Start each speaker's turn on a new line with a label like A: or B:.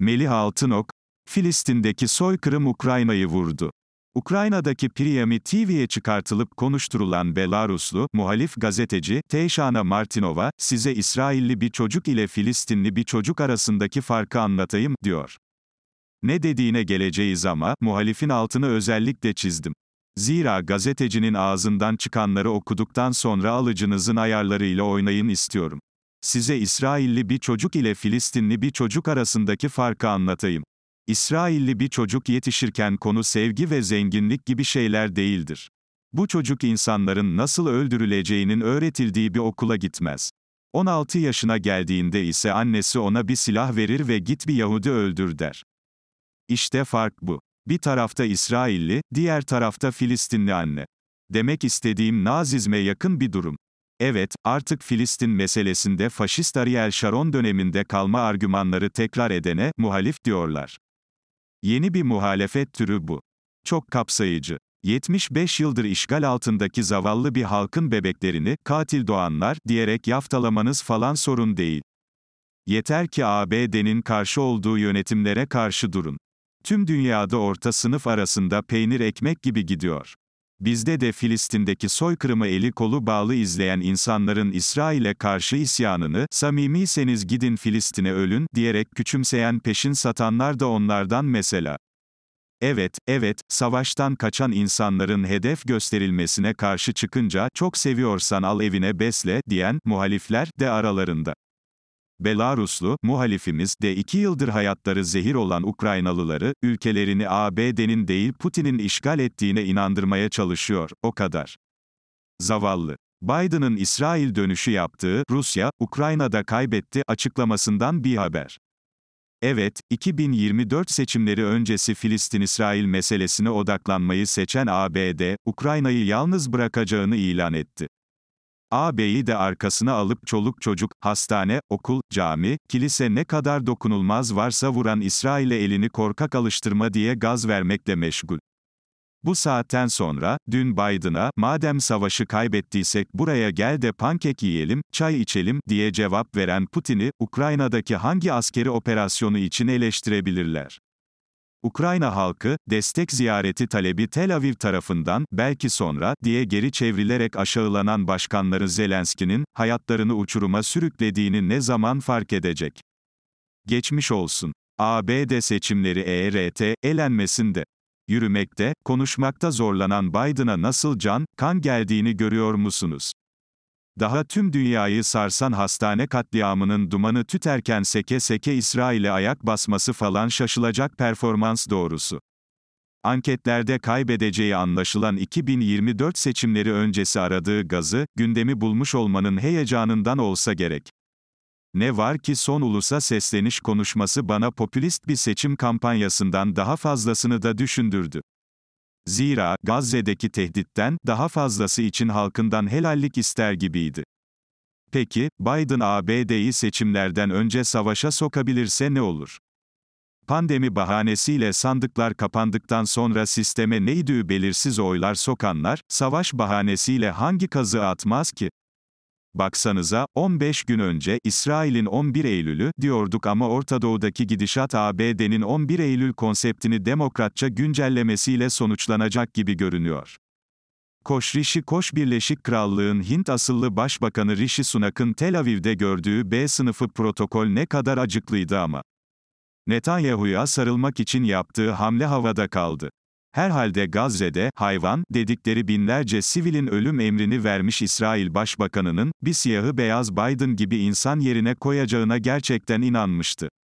A: Melih Altınok, Filistin'deki soykırım Ukrayna'yı vurdu. Ukrayna'daki Priyami TV'ye çıkartılıp konuşturulan Belaruslu, muhalif gazeteci, Teyşana Martinova, size İsrailli bir çocuk ile Filistinli bir çocuk arasındaki farkı anlatayım, diyor. Ne dediğine geleceğiz ama, muhalifin altını özellikle çizdim. Zira gazetecinin ağzından çıkanları okuduktan sonra alıcınızın ayarlarıyla oynayın istiyorum. Size İsrailli bir çocuk ile Filistinli bir çocuk arasındaki farkı anlatayım. İsrailli bir çocuk yetişirken konu sevgi ve zenginlik gibi şeyler değildir. Bu çocuk insanların nasıl öldürüleceğinin öğretildiği bir okula gitmez. 16 yaşına geldiğinde ise annesi ona bir silah verir ve git bir Yahudi öldür der. İşte fark bu. Bir tarafta İsrailli, diğer tarafta Filistinli anne. Demek istediğim nazizme yakın bir durum. Evet, artık Filistin meselesinde faşist Ariel Sharon döneminde kalma argümanları tekrar edene, muhalif diyorlar. Yeni bir muhalefet türü bu. Çok kapsayıcı. 75 yıldır işgal altındaki zavallı bir halkın bebeklerini, katil doğanlar, diyerek yaftalamanız falan sorun değil. Yeter ki ABD'nin karşı olduğu yönetimlere karşı durun. Tüm dünyada orta sınıf arasında peynir ekmek gibi gidiyor bizde de Filistin'deki soykırımı eli kolu bağlı izleyen insanların İsrail'e karşı isyanını, samimiyseniz gidin Filistin'e ölün, diyerek küçümseyen peşin satanlar da onlardan mesela. Evet, evet, savaştan kaçan insanların hedef gösterilmesine karşı çıkınca, çok seviyorsan al evine besle, diyen, muhalifler, de aralarında. Belaruslu, muhalifimiz de iki yıldır hayatları zehir olan Ukraynalıları, ülkelerini ABD'nin değil Putin'in işgal ettiğine inandırmaya çalışıyor, o kadar. Zavallı. Biden'ın İsrail dönüşü yaptığı, Rusya, Ukrayna'da kaybetti açıklamasından bir haber. Evet, 2024 seçimleri öncesi Filistin-İsrail meselesine odaklanmayı seçen ABD, Ukrayna'yı yalnız bırakacağını ilan etti ağabeyi de arkasına alıp çoluk çocuk, hastane, okul, cami, kilise ne kadar dokunulmaz varsa vuran İsrail'e elini korkak alıştırma diye gaz vermekle meşgul. Bu saatten sonra, dün Biden'a, madem savaşı kaybettiysek buraya gel de pankek yiyelim, çay içelim, diye cevap veren Putin'i, Ukrayna'daki hangi askeri operasyonu için eleştirebilirler? Ukrayna halkı, destek ziyareti talebi Tel Aviv tarafından, belki sonra, diye geri çevrilerek aşağılanan başkanları Zelenski'nin, hayatlarını uçuruma sürüklediğini ne zaman fark edecek? Geçmiş olsun. ABD seçimleri ERT, elenmesinde. Yürümekte, konuşmakta zorlanan Biden'a nasıl can, kan geldiğini görüyor musunuz? Daha tüm dünyayı sarsan hastane katliamının dumanı tüterken seke seke İsrail'e ayak basması falan şaşılacak performans doğrusu. Anketlerde kaybedeceği anlaşılan 2024 seçimleri öncesi aradığı gazı, gündemi bulmuş olmanın heyecanından olsa gerek. Ne var ki son ulusa sesleniş konuşması bana popülist bir seçim kampanyasından daha fazlasını da düşündürdü. Zira, Gazze'deki tehditten, daha fazlası için halkından helallik ister gibiydi. Peki, Biden ABD'yi seçimlerden önce savaşa sokabilirse ne olur? Pandemi bahanesiyle sandıklar kapandıktan sonra sisteme neydi belirsiz oylar sokanlar, savaş bahanesiyle hangi kazı atmaz ki? Baksanıza, 15 gün önce, İsrail'in 11 Eylül'ü, diyorduk ama Orta Doğu'daki gidişat ABD'nin 11 Eylül konseptini demokratça güncellemesiyle sonuçlanacak gibi görünüyor. Koş Rishi Koş Birleşik Krallığın Hint asıllı Başbakanı Rishi Sunak'ın Tel Aviv'de gördüğü B sınıfı protokol ne kadar acıklıydı ama. Netanyahu'ya sarılmak için yaptığı hamle havada kaldı. Herhalde Gazze'de, hayvan, dedikleri binlerce sivilin ölüm emrini vermiş İsrail Başbakanı'nın, bir siyahı beyaz Biden gibi insan yerine koyacağına gerçekten inanmıştı.